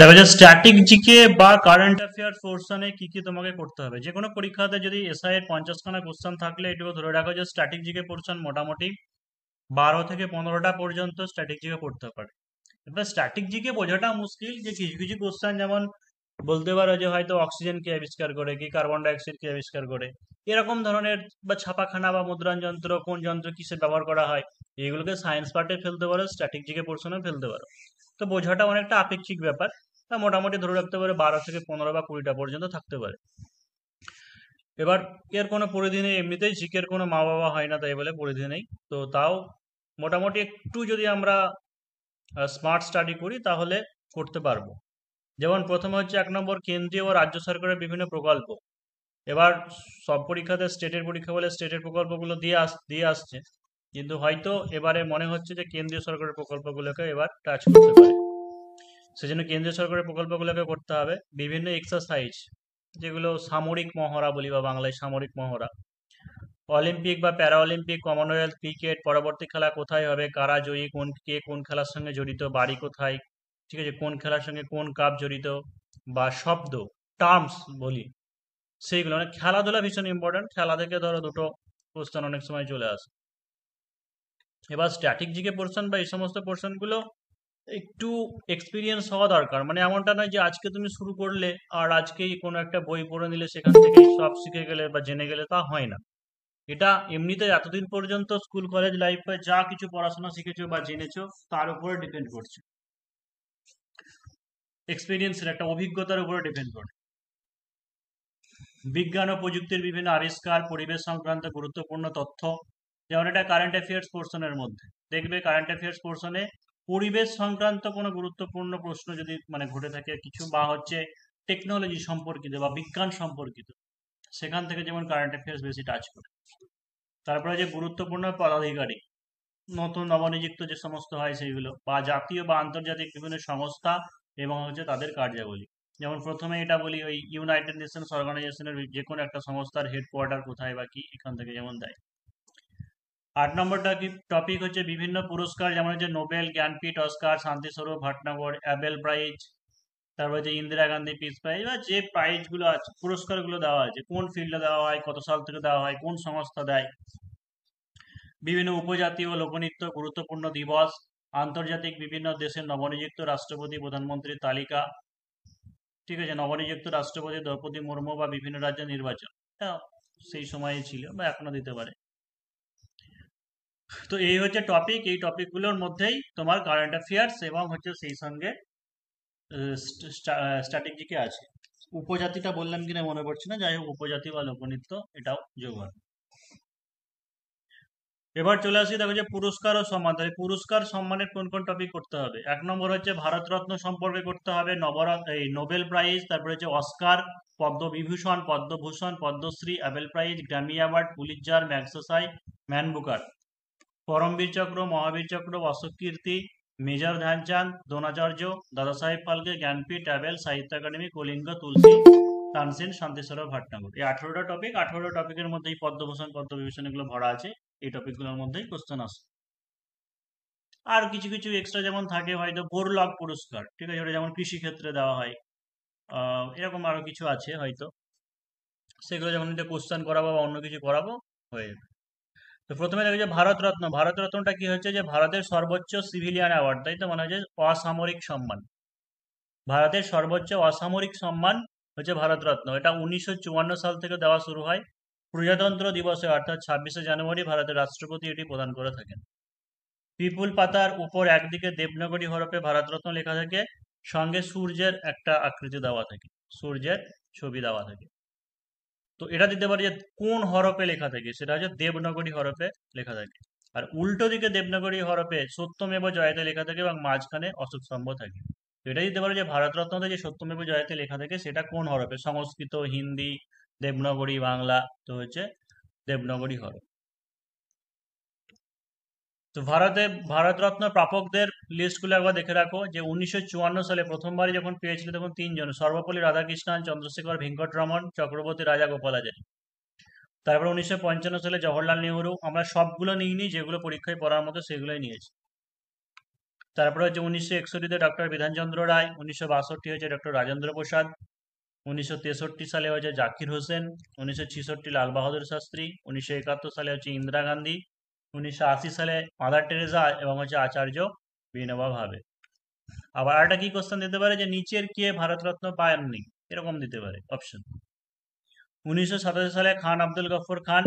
দেখো যে static GK বা কারেন্ট অ্যাফেয়ার পোর্শনে কি কি তোমাকে করতে হবে যে কোনো পরীক্ষাতে যদি এসআই এর পঞ্চাশখানা কোশ্চেন থাকলে এটুকু ধরে রাখো যে স্ট্যাটিক জিকে পোর্শন মোটামুটি বারো থেকে পনেরোটা পর্যন্ত স্ট্যাটিক জিকে পড়তে পারে এবার স্ট্যাটিক জিকে বোঝাটা মুশকিল যে কিছু কিছু কোশ্চেন যেমন বলতে পারো যে হয়তো অক্সিজেন কে আবিষ্কার করে কি কার্বন ডাইঅক্সাইড কে আবিষ্কার করে এরকম ধরনের বা ছাপাখানা বা মুদ্রণ যন্ত্র কোন যন্ত্র কিসে ব্যবহার করা হয় এগুলোকে সায়েন্স পার্টে ফেলতে পারো স্ট্যাটিক জিকে পোর্শনে ফেলতে পারো তো বোঝাটা অনেকটা আপেক্ষিক ব্যাপার তা হ্যাঁ, মোটামুটি ধরে রাখতে পারে বারো থেকে পনেরো বা কুড়িটা পর্যন্ত থাকতে পারে এবার এর কোনো পরিধি নেই এমনিতেই শিখের কোনো মা বাবা হয় না তাই বলে পরিধি নেই তো তাও মোটামুটি একটু যদি আমরা স্মার্ট স্টাডি করি তাহলে করতে পারবো যেমন প্রথমে হচ্ছে এক নম্বর কেন্দ্রীয় ও রাজ্য সরকারের বিভিন্ন প্রকল্প এবার সব পরীক্ষাতে স্টেটের পরীক্ষা বলে স্টেটের প্রকল্পগুলো দিয়ে আস দিয়ে আসছে কিন্তু হয়তো এবারে মনে হচ্ছে যে কেন্দ্রীয় সরকারের প্রকল্পগুলোকে এবার টাচ করতে পারে সেজন্য কেন্দ্রীয় সরকারের প্রকল্পগুলোকে করতে হবে বিভিন্ন এক্সারসাইজ যেগুলো সামরিক মহড়া বলি বা বাংলায় সামরিক মহড়া অলিম্পিক বা প্যারা অলিম্পিক কমনওয়েলথ ক্রিকেট পরবর্তী খেলা কোথায় হবে কারা জয়ী কোন কে কোন খেলার সঙ্গে জড়িত বাড়ি কোথায় ঠিক আছে কোন খেলার সঙ্গে কোন কাপ জড়িত বা শব্দ টার্মস বলি সেইগুলো মানে খেলাধুলা ভীষণ ইম্পর্টেন্ট খেলা থেকে ধরো দুটো কোশ্চেন অনেক সময় চলে আসে এবার জিকে পোর্শন বা এই সমস্ত পোর্শনগুলো একটু এক্সপিরিয়েন্স হওয়া দরকার মানে এমনটা নয় যে আজকে তুমি শুরু করলে আর আজকেই কোনো একটা বই পড়ে নিলে সেখান থেকে সব শিখে গেলে বা জেনে গেলে তা হয় না এটা এমনিতে এতদিন পর্যন্ত স্কুল কলেজ লাইফে যা কিছু পড়াশোনা শিখেছো বা জেনেছো তার উপরে ডিপেন্ড করছে এক্সপিরিয়েন্সের একটা অভিজ্ঞতার উপরে ডিপেন্ড করে বিজ্ঞান ও প্রযুক্তির বিভিন্ন আবিষ্কার পরিবেশ সংক্রান্ত গুরুত্বপূর্ণ তথ্য যেমন এটা কারেন্ট অ্যাফেয়ার্স পোর্শনের মধ্যে দেখবে কারেন্ট অ্যাফেয়ার্স পোর্শনে পরিবেশ সংক্রান্ত কোনো গুরুত্বপূর্ণ প্রশ্ন যদি মানে ঘটে থাকে কিছু বা হচ্ছে টেকনোলজি সম্পর্কিত বা বিজ্ঞান সম্পর্কিত সেখান থেকে যেমন কারেন্ট অ্যাফেয়ার্স বেশি টাচ করে তারপরে যে গুরুত্বপূর্ণ পদাধিকারী নতুন নবনিযুক্ত যে সমস্ত হয় সেইগুলো বা জাতীয় বা আন্তর্জাতিক বিভিন্ন সংস্থা এবং হচ্ছে তাদের কার্যাবলী যেমন প্রথমে এটা বলি ওই ইউনাইটেড নেশনস অর্গানাইজেশনের যে কোনো একটা সংস্থার হেডকোয়ার্টার কোথায় বা কি এখান থেকে যেমন দেয় আট নম্বরটা টপিক হচ্ছে বিভিন্ন পুরস্কার যেমন হচ্ছে Nobel Jnanpith Oscar Shanti Swarup Bhatnagar Abel prize তারপর যে ইন্দিরা গান্ধী পিস প্রাইজ বা যে প্রাইজগুলো আছে পুরস্কারগুলো দেওয়া আছে কোন ফিল্ডে দেওয়া হয় কত সাল থেকে দেওয়া হয় কোন সংস্থা দেয় বিভিন্ন উপজাতি ও লোকনৃত্য গুরুত্বপূর্ণ দিবস আন্তর্জাতিক বিভিন্ন দেশের নবনিযুক্ত রাষ্ট্রপতি প্রধানমন্ত্রীর তালিকা ঠিক আছে নবনিযুক্ত রাষ্ট্রপতি দ্রৌপদী মুর্মু বা বিভিন্ন রাজ্যের নির্বাচন সেই সময়ে ছিল বা এখনো দিতে পারে তো এই হচ্ছে টপিক এই টপিকগুলোর মধ্যেই তোমার কারেন্ট অ্যাফেয়ার্স এবং হচ্ছে সেই সঙ্গে স্ট্র্যাটেজিকে আছে উপজাতিটা বললাম কিনা মনে পড়ছে না যাই হোক উপজাতি বা লোকনৃত্য এটাও যোগান এবার চলে আসি দেখো যে পুরস্কার ও সম্মান তাহলে পুরস্কার সম্মানের কোন কোন টপিক করতে হবে এক নম্বর হচ্ছে ভারতরত্ন সম্পর্কে করতে হবে নবরত এই নোবেল প্রাইজ তারপরে হচ্ছে Oscar Padma Vibhushan Padma Bhushan Padma Shri Abel prize Grammy award Pulitzer Magsaysay man Booker Param Vir Chakra Maha Vir Chakra Ashok Kirti major Dhyan Chand Dronacharya Dadasaheb Phalke Jnanpith Abel Sahitya Akademi Kalinga Tulsi Tansen Shanti Swarup Bhatnagar এই আঠেরোটা টপিক আঠেরোটা টপিকের মধ্যে এই পদ্মভূষণ পদ্মবিভূষণ এগুলো ভরা আছে এই টপিকগুলোর মধ্যেই কোশ্চেন আসে আর কিছু কিছু এক্সট্রা যেমন থাকে হয়তো বোরলক পুরস্কার ঠিক আছে ওটা যেমন কৃষিক্ষেত্রে দেওয়া হয় এরকম আরো কিছু আছে হয়তো সেগুলো যেমন এটা কোশ্চেন করাবো বা অন্য কিছু করাবো হয়ে যাবে তো প্রথমে দেখো যে ভারত ভারতরত্নটা কি হচ্ছে যে ভারতের সর্বোচ্চ সিভিলিয়ান অ্যাওয়ার্ড তাই তো মনে হচ্ছে অসামরিক সম্মান ভারতের সর্বোচ্চ অসামরিক সম্মান হচ্ছে ভারত রত্ন এটা উনিশশো সাল থেকে দেওয়া শুরু হয় প্রজাতন্ত্র দিবসে অর্থাৎ ছাব্বিশে জানুয়ারি ভারতের রাষ্ট্রপতি এটি প্রদান করে থাকেন পিপুল পাতার উপর একদিকে দেবনগরী হরপে ভারতরত্ন লেখা থাকে সঙ্গে সূর্যের একটা আকৃতি দেওয়া থাকে সূর্যের ছবি দেওয়া থাকে তো এটা দিতে পারি যে কোন হরফে লেখা থাকে সেটা হচ্ছে দেবনগরী হরফে লেখা থাকে আর উল্টো দিকে দেবনগরী হরফে সত্যমেব জয়তে লেখা থাকে এবং মাঝখানে অশোক স্তম্ভ থাকে এটা দিতে পারো যে ভারতরত্নতে যে সত্যমেব জয়তে লেখা থাকে সেটা কোন হরফে সংস্কৃত হিন্দি দেবনগরী বাংলা তো হচ্ছে দেবনগরী হরফ তো ভারতে ভারতরত্ন প্রাপকদের লিস্টগুলো একবার দেখে রাখো যে উনিশশো সালে প্রথমবারই যখন পেয়েছিল তখন তিনজন সর্বপল্লী রাধাকৃষ্ণন চন্দ্রশেখর ভেঙ্কটরমন চক্রবর্তী রাজা আচার্য তারপর উনিশশো সালে জওহরলাল নেহরু আমরা সবগুলো নিইনি যেগুলো পরীক্ষায় পড়ার মতো সেগুলোই নিয়েছি তারপরে হচ্ছে উনিশশো একষট্টিতে ডক্টর বিধানচন্দ্র রায় উনিশশো বাষট্টি হয়েছে ডক্টর রাজেন্দ্র প্রসাদ উনিশশো তেষট্টি সালে হয়েছে জাকির হোসেন উনিশশো ছিষট্টি লাল বাহাদুর শাস্ত্রী উনিশশো একাত্তর সালে হচ্ছে ইন্দিরা গান্ধী উনিশশো সালে মাদার টেরেজা এবং হচ্ছে আচার্য বিনোবা ভাবে আবার আরেকটা কি কোশ্চেন দিতে পারে যে নিচের কে ভারতরত্ন পায়ননি এরকম দিতে পারে অপশন উনিশশো সালে খান আব্দুল গফর খান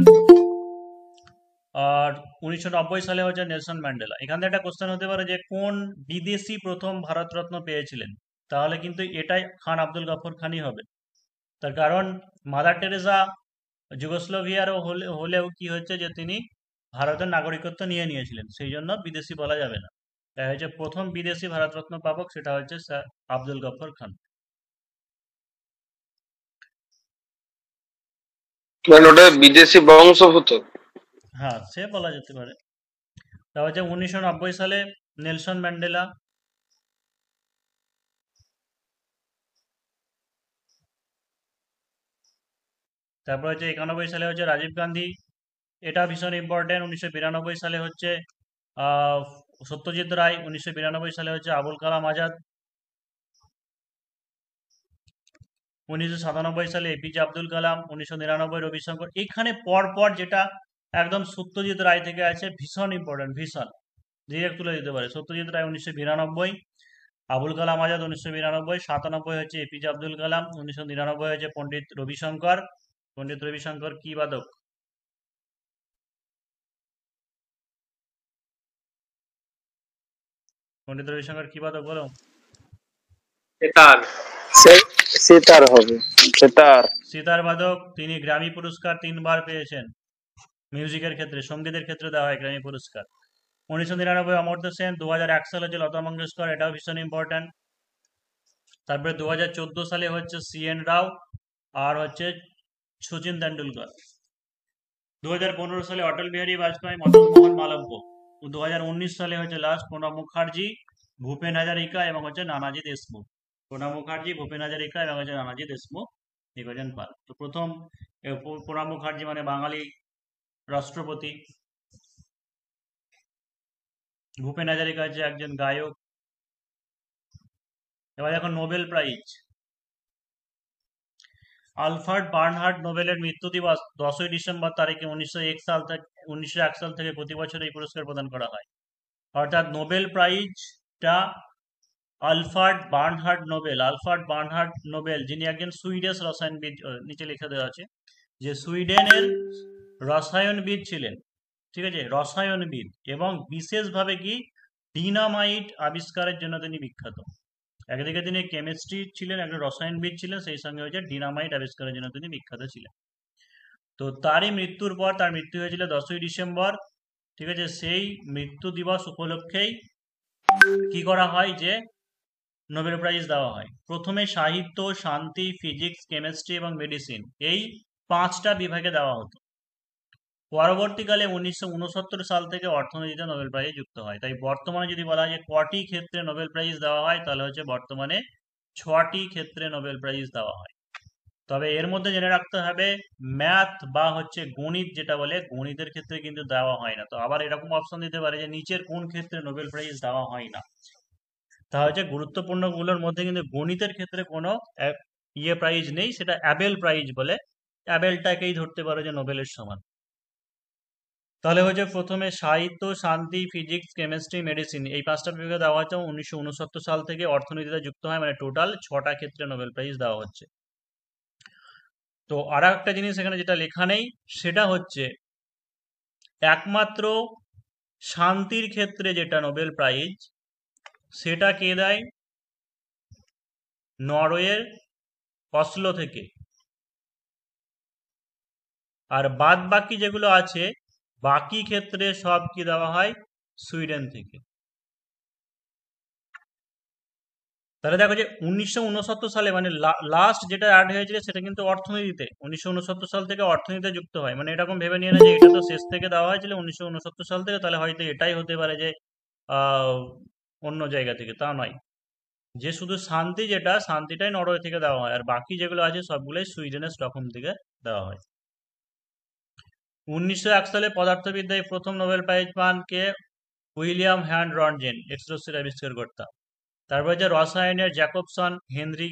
আর উনিশশো সালে হচ্ছে নেলসন ম্যান্ডেলা এখান থেকে একটা কোশ্চেন হতে পারে যে কোন বিদেশি প্রথম ভারতরত্ন পেয়েছিলেন তাহলে কিন্তু এটাই খান আব্দুল গফর খানই হবে তার কারণ মাদার টেরেজা যুগোস্লোভিয়ারও হলেও কি হচ্ছে যে তিনি ভারতের নাগরিকত্ব নিয়ে নিয়েছিলেন সেই জন্য বিদেশি বলা যাবে না হচ্ছে প্রথম বিদেশি ভারতরত্ন পাবক সেটা হচ্ছে স্যার আব্দুল গফর খান বিদেশি হ্যাঁ সে বলা যেতে পারে তারপর হচ্ছে উনিশশো নব্বই সালে নেলসন ম্যান্ডেলা তারপর হচ্ছে একানব্বই সালে হচ্ছে রাজীব গান্ধী এটা ভীষণ ইম্পর্টেন্ট উনিশশো বিরানব্বই সালে হচ্ছে সত্যজিৎ রায় উনিশশো বিরানব্বই সালে হচ্ছে আবুল কালাম আজাদ উনিশশো সাতানব্বই সালে এপিজে আব্দুল কালাম উনিশশো নিরানব্বই রবিশঙ্কর এখানে পরপর যেটা একদম সত্যজিৎ রায় থেকে আছে ভীষণ ইম্পর্টেন্ট ভীষণ ধীরে তুলে দিতে পারে সত্যজিৎ রায় উনিশশো বিরানব্বই আবুল কালাম আজাদ উনিশশো বিরানব্বই সাতানব্বই হচ্ছে এপিজে আব্দুল কালাম উনিশশো নিরানব্বই হচ্ছে পণ্ডিত রবিশঙ্কর পণ্ডিত রবিশঙ্কর কি বাদক পণ্ডিত রবিশঙ্কর কি বাদক বলো সেতার সেতার হবে সেতার সেতার বাদক তিনি গ্রামী পুরস্কার তিনবার পেয়েছেন মিউজিকের ক্ষেত্রে সঙ্গীতের ক্ষেত্রে দেওয়া হয় গ্রামী পুরস্কার উনিশশো নিরানব্বই অমর্ত সেন দু হাজার এক সালে যে লতা মঙ্গেশকর এটাও ভীষণ ইম্পর্ট্যান্ট তারপরে দু হাজার চোদ্দ সালে হচ্ছে সি এন রাও আর হচ্ছে শচীন তেন্ডুলকর দু হাজার পনেরো সালে অটল বিহারী বাজপেয়ী মদন মোহন মালব্য দু সালে হচ্ছে লাস্ট প্রণব মুখার্জি ভূপেন হাজারিকা এবং হচ্ছে নানাজি দেশমুখ প্রণব মুখার্জি ভূপেন হাজারিকা এবং হচ্ছে নানাজি দেশমুখ দিগজন পাল তো প্রথম প্রণব মুখার্জি মানে বাঙালি রাষ্ট্রপতি ভূপেন হাজারিকা হচ্ছে একজন গায়ক এবার এখন নোবেল প্রাইজ আলফার্ড বার্নহার্ড নোবেলের মৃত্যু দিবস দশই ডিসেম্বর তারিখে উনিশশো এক সাল থেকে উনিশশো এক সাল থেকে প্রতি বছর এই পুরস্কার প্রদান করা হয় অর্থাৎ নোবেল প্রাইজটা Alfred Bernhard Nobel Alfred Bernhard Nobel যিনি একজন সুইডেশ রসায়নবিদ নিচে লিখে দেওয়া আছে যে সুইডেনের রসায়নবিদ ছিলেন ঠিক আছে রসায়নবিদ এবং বিশেষভাবে কি ডিনামাইট আবিষ্কারের জন্য তিনি বিখ্যাত একদিকে তিনি কেমিস্ট্রি ছিলেন একজন রসায়নবিদ ছিলেন সেই সঙ্গে হচ্ছে ডিনামাইট আবিষ্কারের জন্য তিনি বিখ্যাত ছিলেন তো তারই মৃত্যুর পর তার মৃত্যু হয়েছিল দশই ডিসেম্বর ঠিক আছে সেই মৃত্যু দিবস উপলক্ষেই কি করা হয় যে নোবেল প্রাইজ দেওয়া হয় প্রথমে সাহিত্য শান্তি ফিজিক্স কেমিস্ট্রি এবং মেডিসিন এই পাঁচটা বিভাগে দেওয়া হতো পরবর্তীকালে উনিশশো সাল থেকে অর্থনীতিতে নোবেল প্রাইজ যুক্ত হয় তাই বর্তমানে যদি বলা হয় যে কটি ক্ষেত্রে নোবেল প্রাইজ দেওয়া হয় তাহলে হচ্ছে বর্তমানে ছটি ক্ষেত্রে নোবেল প্রাইজ দেওয়া হয় তবে এর মধ্যে জেনে রাখতে হবে ম্যাথ বা হচ্ছে গণিত যেটা বলে গণিতের ক্ষেত্রে কিন্তু দেওয়া হয় না তো আবার এরকম অপশন দিতে পারে যে নিচের কোন ক্ষেত্রে নোবেল প্রাইজ দেওয়া হয় না তা হচ্ছে গুরুত্বপূর্ণগুলোর মধ্যে কিন্তু গণিতের ক্ষেত্রে কোনো ইয়ে প্রাইজ নেই সেটা অ্যাবেল প্রাইজ বলে অ্যাবেলটাকেই ধরতে পারো যে নোবেলের সমান তাহলে হচ্ছে প্রথমে সাহিত্য শান্তি ফিজিক্স কেমিস্ট্রি মেডিসিন এই পাঁচটা বিভাগে দেওয়া হচ্ছে উনিশশো সাল থেকে অর্থনীতিতে যুক্ত হয় মানে টোটাল ছটা ক্ষেত্রে নোবেল প্রাইজ দেওয়া হচ্ছে তো আর একটা জিনিস এখানে যেটা লেখা নেই সেটা হচ্ছে একমাত্র শান্তির ক্ষেত্রে যেটা নোবেল প্রাইজ সেটা কে দেয় নরওয়ের অসলো থেকে আর বাদ বাকি যেগুলো আছে বাকি ক্ষেত্রে সব কি দেওয়া হয় সুইডেন থেকে তাহলে দেখো যে উনিশশো সালে মানে লাস্ট যেটা অ্যাড হয়েছিল সেটা কিন্তু অর্থনীতিতে উনিশশো সাল থেকে অর্থনীতিতে যুক্ত হয় মানে এরকম ভেবে নিয়ে না যে এটা তো শেষ থেকে দেওয়া হয়েছিল উনিশশো সাল থেকে তাহলে হয়তো এটাই হতে পারে যে অন্য জায়গা থেকে তা নয় যে শুধু শান্তি যেটা শান্তিটাই নরওয়ে থেকে দেওয়া হয় আর বাকি যেগুলো আছে সবগুলোই সুইডেনের স্টকহোম থেকে দেওয়া হয় উনিশশো এক সালে পদার্থবিদ্যায় প্রথম নোবেল প্রাইজ পান কে উইলিয়াম হ্যান্ড রনজেন এটসরসির আবিষ্কারকর্তা তারপর হচ্ছে রসায়নের জ্যাকবসন হেনরি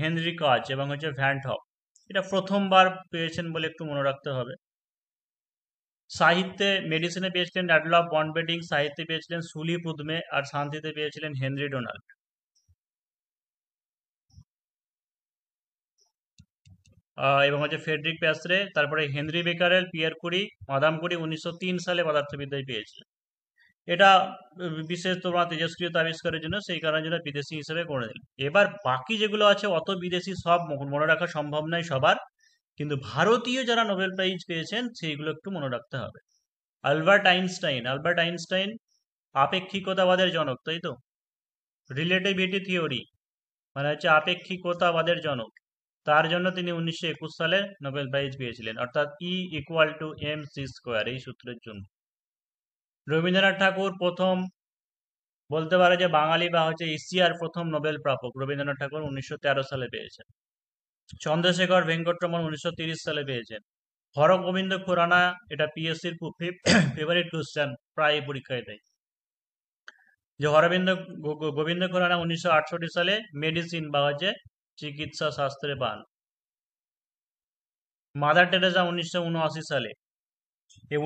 হেনরি কাজ এবং হচ্ছে ভ্যান্ট হক এটা প্রথমবার পেয়েছেন বলে একটু মনে রাখতে হবে সাহিত্যে মেডিসিনে পেয়েছিলেন অ্যাডলফ বেডিং সাহিত্যে পেয়েছিলেন সুলি পুদমে আর শান্তিতে পেয়েছিলেন হেনরি ডোনাল্ড এবং হচ্ছে ফেডরিক প্যাসরে তারপরে Henri Becquerel Pierre Curie Madame Curie উনিশশো সালে পদার্থবিদ্যায় পেয়েছিলেন এটা বিশেষ তোমরা তেজস্ক্রিয়তা আবিষ্কারের জন্য সেই কারণে যেটা বিদেশি হিসেবে করে দিল এবার বাকি যেগুলো আছে অত বিদেশি সব মনে রাখা সম্ভব নয় সবার কিন্তু ভারতীয় যারা নোবেল প্রাইজ পেয়েছেন সেইগুলো একটু মনে রাখতে হবে আলবার্ট আইনস্টাইন আলবার্ট আইনস্টাইন আপেক্ষিকতাবাদের জনক তাই তো রিলেটিভিটি থিওরি মানে হচ্ছে আপেক্ষিকতাবাদের জনক তার জন্য তিনি উনিশশো একুশ সালে নোবেল প্রাইজ পেয়েছিলেন অর্থাৎ E equal to M C square এই সূত্রের জন্য রবীন্দ্রনাথ ঠাকুর প্রথম বলতে পারে যে বাঙালি বা হচ্ছে এশিয়ার প্রথম নোবেল প্রাপক রবীন্দ্রনাথ ঠাকুর উনিশশো সালে পেয়েছেন চন্দ্রশেখর ভেঙ্কটরমন উনিশশো সালে পেয়েছেন হরগোবিন্দ খুরানা এটা পিএসসির ফেভারিট কোশ্চেন প্রায় পরীক্ষায় দেয় যে হরবিন্দ গোবিন্দ খুরানা উনিশশো সালে মেডিসিন বা হচ্ছে চিকিৎসা শাস্ত্রে পান মাদার টেরেসা উনিশশো সালে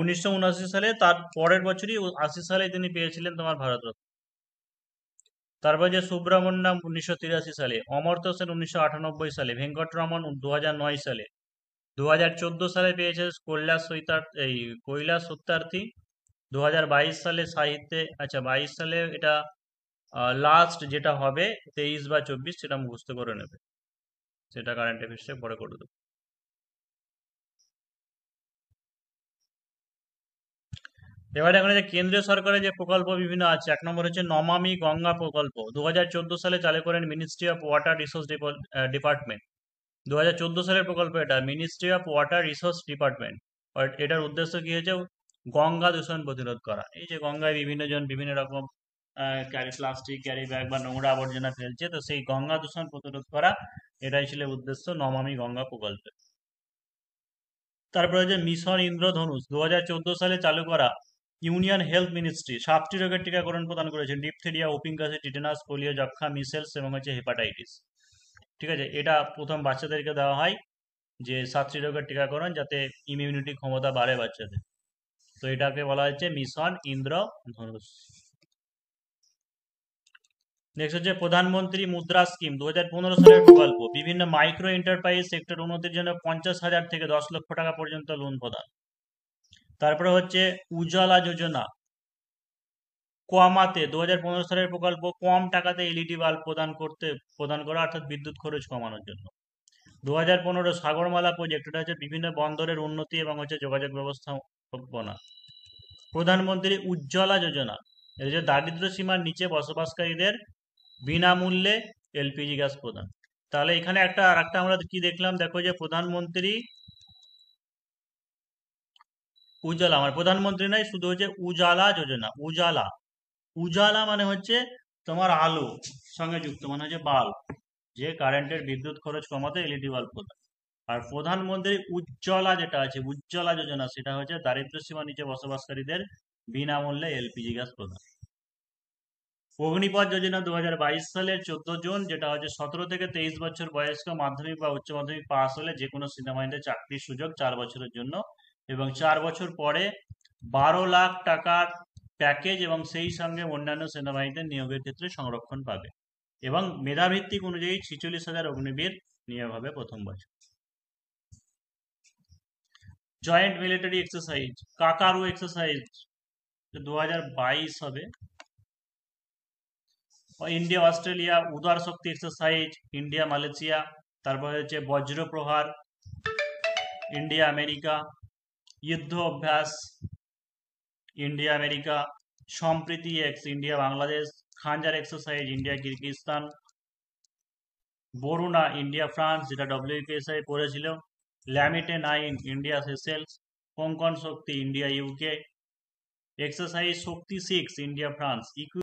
উনিশশো সালে তার পরের বছরই আশি সালে তিনি পেয়েছিলেন তোমার ভারতরত্ন তারপর যে সুব্রমণ্যম উনিশশো তিরাশি সালে অমর্ত সেন উনিশশো আটানব্বই সালে ভেঙ্কটরমন দু নয় সালে দু সালে পেয়েছে কৈলাস সৈতার এই কৈলাস সত্যার্থী দু সালে সাহিত্যে আচ্ছা বাইশ সালে এটা লাস্ট যেটা হবে তেইশ বা চব্বিশ সেটা মুখস্থ করে নেবে সেটা কারেন্ট অ্যাফেয়ার্সে পরে করে দেবো এবারে এখানে যে কেন্দ্রীয় সরকারের যে প্রকল্প বিভিন্ন আছে এক নম্বর হচ্ছে নমামি গঙ্গা প্রকল্প দু সালে চালু করেন ministry of water resource department দু সালের প্রকল্প এটা ministry of water resource department এটার উদ্দেশ্য কি হয়েছে গঙ্গা দূষণ প্রতিরোধ করা এই যে গঙ্গায় বিভিন্ন জন বিভিন্ন রকম ক্যারি প্লাস্টিক ক্যারি ব্যাগ বা নোংরা আবর্জনা ফেলছে তো সেই গঙ্গা দূষণ প্রতিরোধ করা এটাই ছিল উদ্দেশ্য নমামি গঙ্গা প্রকল্পে তারপরে যে মিশন ইন্দ্রধনুষ দু সালে চালু করা ইউনিয়ন হেলথ মিনিস্ট্রি সাতটি রোগের টিকাকরণ প্রদান করেছে ডিপথেরিয়া ওপিংকাসি টিটেনাস পোলিও যক্ষা মিসেলস এবং হচ্ছে হেপাটাইটিস ঠিক আছে এটা প্রথম বাচ্চাদেরকে দেওয়া হয় যে সাতটি রোগের টিকাকরণ যাতে ইমিউনিটি ক্ষমতা বাড়ে বাচ্চাদের তো এটাকে বলা হচ্ছে মিশন ইন্দ্র ধনুষ নেক্সট হচ্ছে প্রধানমন্ত্রী মুদ্রা স্কিম দু সালের প্রকল্প বিভিন্ন মাইক্রো এন্টারপ্রাইজ সেক্টর উন্নতির জন্য পঞ্চাশ হাজার থেকে দশ লক্ষ টাকা পর্যন্ত লোন প্রদান তারপরে হচ্ছে উজ্জ্বলা যোজনা কোয়ামাতে দু হাজার পনেরো সালের প্রকল্প কম টাকাতে এলইডি বাল্ব প্রদান করতে প্রদান করা অর্থাৎ বিদ্যুৎ খরচ কমানোর জন্য দু হাজার পনেরো সাগরমালা প্রজেক্ট এটা হচ্ছে বিভিন্ন বন্দরের উন্নতি এবং হচ্ছে যোগাযোগ ব্যবস্থাপনা প্রধানমন্ত্রী উজ্জ্বলা যোজনা এটা হচ্ছে দারিদ্র সীমার নিচে বসবাসকারীদের বিনামূল্যে এলপিজি গ্যাস প্রদান তাহলে এখানে একটা আর একটা আমরা কি দেখলাম দেখো যে প্রধানমন্ত্রী উজালা মানে প্রধানমন্ত্রী নাই শুধু হচ্ছে উজালা যোজনা উজালা উজালা মানে হচ্ছে তোমার আলো সঙ্গে যুক্ত মানে হচ্ছে বাল্ব যে কারেন্টের বিদ্যুৎ খরচ কমাতে এলইডি বাল্ব প্রদান আর প্রধানমন্ত্রী উজ্জ্বলা যেটা আছে উজ্জ্বলা যোজনা সেটা হচ্ছে দারিদ্র সীমা নিচে বসবাসকারীদের বিনামূল্যে এলপিজি গ্যাস প্রদান অগ্নিপথ যোজনা দু হাজার বাইশ সালের চোদ্দ জুন যেটা হচ্ছে সতেরো থেকে তেইশ বছর বয়স্ক মাধ্যমিক বা উচ্চ মাধ্যমিক পাস হলে যে কোনো সিনেমাইন্ডে চাকরির সুযোগ চার বছরের জন্য এবং চার বছর পরে বারো লাখ টাকার প্যাকেজ এবং সেই সঙ্গে অন্যান্য সেনাবাহিনীদের নিয়োগের ক্ষেত্রে সংরক্ষণ পাবে এবং মেধাভিত্তিক অনুযায়ী ছিচল্লিশ হাজার অগ্নিবীর নিয়োগ হবে প্রথম বছর joint military exercise Kakadu exercise দু হাজার বাইশ হবে ইন্ডিয়া অস্ট্রেলিয়া উদার শক্তি এক্সারসাইজ ইন্ডিয়া মালয়েশিয়া তারপরে হচ্ছে বজ্র প্রহার India America Yudh Abhyas India America Sampriti ex India Bangladesh Khanjar exercise India Kyrgyzstan Varuna India France যেটা ডব্লিউপিএসআই পড়েছিল Lamitiye nine India Seychelles Konkan Shakti India UK exercise Shakti six India France ইকুই